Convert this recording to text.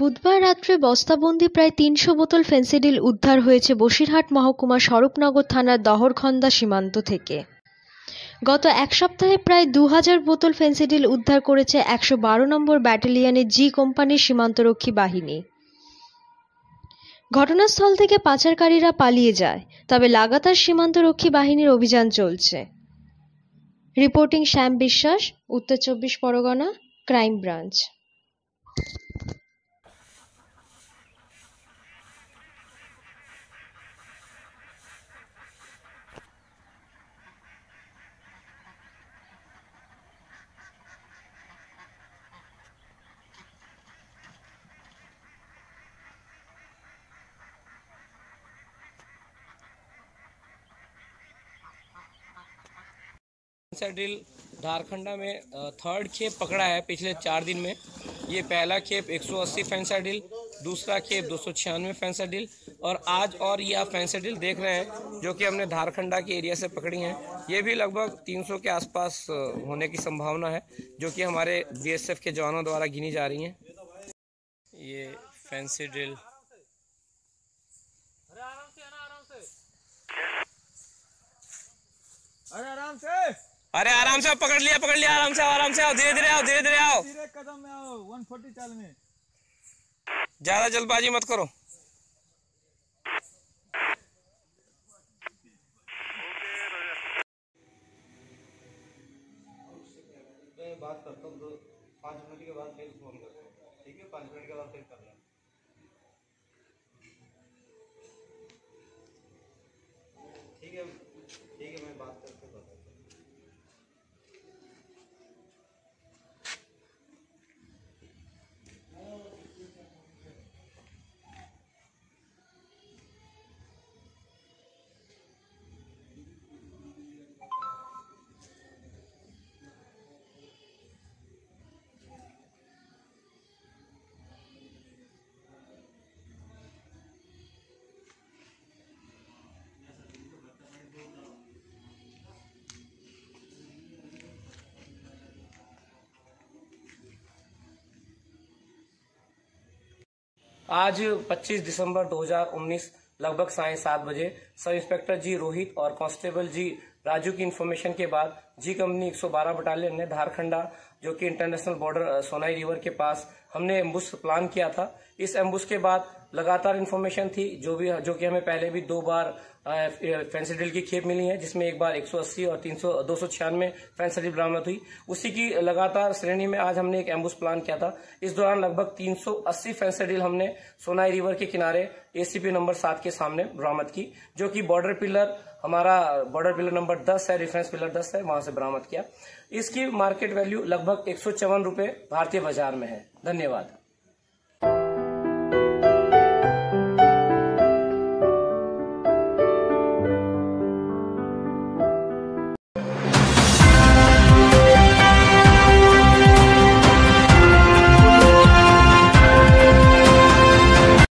বুধবার রাত্রে বস্তাবন্দি প্রায় তিনশো বোতল ফেন্সিডিল উদ্ধার হয়েছে বসিরহাট মহকুমা স্বরূপনগর থানার দহরখন্দা সীমান্ত থেকে গত এক সপ্তাহে প্রায় দু হাজার বোতল ফেন্সিডিল উদ্ধার করেছে একশো বারো নম্বর ব্যাটালিয়নের জি কোম্পানির সীমান্তরক্ষী বাহিনী ঘটনাস্থল থেকে পাচারকারীরা পালিয়ে যায় তবে লাগাতার সীমান্তরক্ষী বাহিনীর অভিযান চলছে রিপোর্টিং শ্যাম বিশ্বাস উত্তর চব্বিশ পরগনা ক্রাইম ব্রাঞ্চ सा ड्रिल धारखंडा में थर्ड खेप पकड़ा है पिछले चार दिन में ये पहला खेप 180 फैंसा ड्रिल दूसरा खेप दो सौ छियानवे फैंसा ड्रिल और आज और ये आप फैंसा ड्रिल देख रहे हैं जो कि हमने धारखंडा के एरिया से पकड़ी हैं ये भी लगभग 300 के आसपास होने की संभावना है जो कि हमारे बीएसएफ के जवानों द्वारा गिनी जा रही हैं ये फैंसी ड्रिल अरे आराम से पकड़ लिया पकड़ लिया आराम से आराम से आओ धीरे धीरे आओ धीरे धीरे आओ कदम में आओ फोर्टी चाल में ज्यादा जल्दबाजी मत करो बात करता हूँ तो पाँच मिनट के बाद फिर फोन करता हूँ ठीक है पाँच मिनट के बाद फिर ठीक है आज 25 दिसंबर 2019 लगभग साय सात बजे सब इंस्पेक्टर जी रोहित और कांस्टेबल जी राजू की इन्फॉर्मेशन के बाद जी कंपनी 112 बटालियन ने धारखंडा जो कि इंटरनेशनल बॉर्डर सोनाई रिवर के पास हमने एम्बुस प्लान किया था इस एम्बुस के बाद लगातार इन्फॉर्मेशन थी जो भी जो कि हमें पहले भी दो बार फेंसिडिल की खेप मिली है जिसमें एक बार 180 और 300 दो सौ छियानवे फेंसिडिल बरामद हुई उसी की लगातार श्रेणी में आज हमने एक एम्बुस प्लान किया था इस दौरान लगभग 380 फेंसिडिल हमने सोनाई रिवर के किनारे एसीपी नंबर सात के सामने बरामद की जो कि बॉर्डर पिलर हमारा बॉर्डर पिलर नंबर दस है रिफरेंस पिलर दस है वहां से बरामद किया इसकी मार्केट वैल्यू लगभग एक सौ भारतीय बाजार में है धन्यवाद